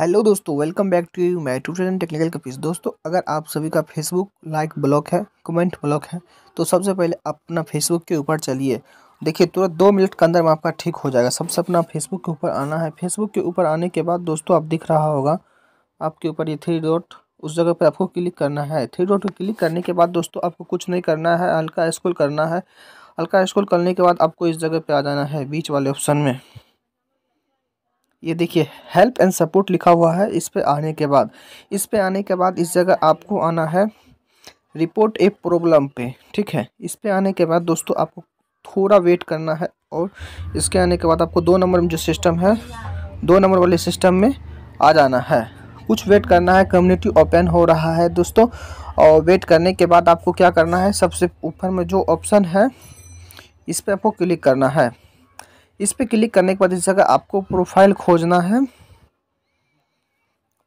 hello दोस्तों welcome back to you my to and technical कपीज दोस्तों अगर आप सभी का फेसबुक लाइक ब्लॉक है कमेंट ब्लॉक है तो सबसे पहले अपना फेसबुक के ऊपर चलिए देखिए तुरंत दो मिनट के अंदर में आपका ठीक हो जाएगा सबसे अपना फेसबुक के ऊपर आना है फेसबुक के ऊपर आने के बाद दोस्तों आप दिख रहा होगा आपके ऊपर ये थ्री डॉट उस जगह पर आपको क्लिक करना है थ्री डॉट पर क्लिक करने के बाद दोस्तों आपको कुछ नहीं करना है हल्का स्क्रॉल करना है हल्का स्क्रॉल करने के बाद आपको इस जगह पर आ जाना है बीच वाले ऑप्शन में ये देखिए हेल्प एंड सपोर्ट लिखा हुआ है इस पे आने के बाद इस पे आने के बाद इस जगह आपको आना है रिपोर्ट ए प्रॉब्लम पे ठीक है इस पे आने के बाद दोस्तों आपको थोड़ा वेट करना है और इसके आने के बाद आपको दो नंबर में जो सिस्टम है दो नंबर वाले सिस्टम में आ जाना है कुछ वेट करना है कम्युनिटी ओपन हो रहा है दोस्तों और वेट करने के बाद आपको क्या करना है सबसे ऊपर में जो ऑप्शन है इस पर आपको क्लिक करना है इस पर क्लिक करने के बाद इस जगह आपको प्रोफाइल खोजना है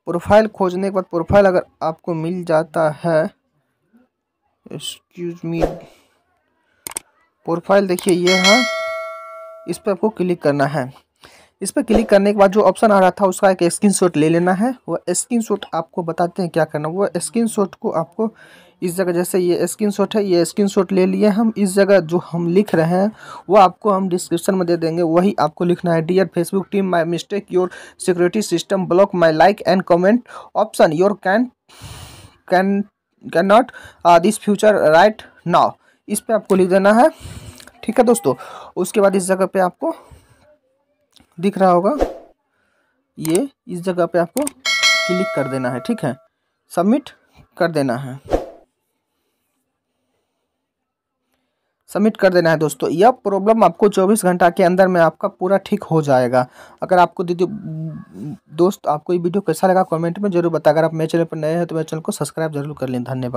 प्रोफाइल खोजने के बाद प्रोफाइल अगर आपको मिल जाता है एक्सक्यूज मी प्रोफाइल देखिए ये है इस पर आपको क्लिक करना है इस पर क्लिक करने के बाद जो ऑप्शन आ रहा था उसका एक स्क्रीनशॉट ले लेना है वह स्क्रीनशॉट आपको बताते हैं क्या करना वह स्क्रीनशॉट को आपको इस जगह जैसे ये स्क्रीन शॉट है ये स्क्रीन शॉट ले लिए हम इस जगह जो हम लिख रहे हैं वो आपको हम डिस्क्रिप्शन में दे देंगे वही आपको लिखना है dear Facebook team my mistake your security system block my like and comment option your can can can not this future right now इस पर आपको लिख देना है ठीक है दोस्तों उसके बाद इस जगह पे आपको दिख रहा होगा ये इस जगह पे आपको क्लिक कर देना है ठीक है सबमिट कर देना है सबमिट कर देना है दोस्तों यह प्रॉब्लम आपको 24 घंटा के अंदर में आपका पूरा ठीक हो जाएगा अगर आपको दीदी दोस्त आपको ये वीडियो कैसा लगा कमेंट में जरूर बता अगर आप मेरे चैनल पर नए हैं तो मेरे चैनल को सब्सक्राइब जरूर कर लें धन्यवाद